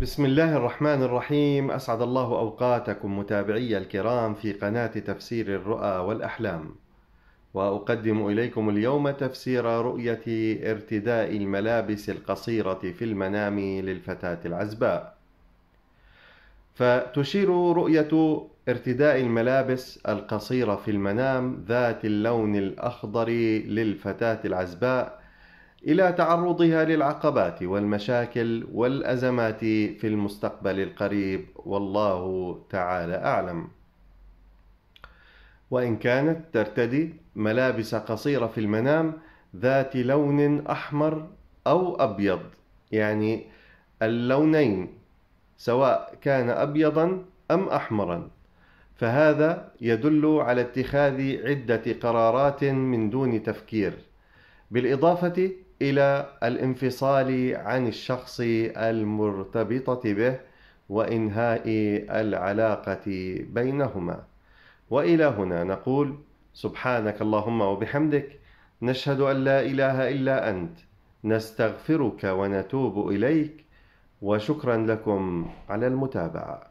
بسم الله الرحمن الرحيم اسعد الله اوقاتكم متابعي الكرام في قناه تفسير الرؤى والاحلام واقدم اليكم اليوم تفسير رؤيه ارتداء الملابس القصيره في المنام للفتاه العزباء فتشير رؤيه ارتداء الملابس القصيره في المنام ذات اللون الاخضر للفتاه العزباء إلى تعرضها للعقبات والمشاكل والأزمات في المستقبل القريب والله تعالى أعلم. وإن كانت ترتدي ملابس قصيرة في المنام ذات لون أحمر أو أبيض، يعني اللونين سواء كان أبيضا أم أحمرا، فهذا يدل على اتخاذ عدة قرارات من دون تفكير، بالإضافة الى الانفصال عن الشخص المرتبطه به وانهاء العلاقه بينهما والى هنا نقول سبحانك اللهم وبحمدك نشهد ان لا اله الا انت نستغفرك ونتوب اليك وشكرا لكم على المتابعه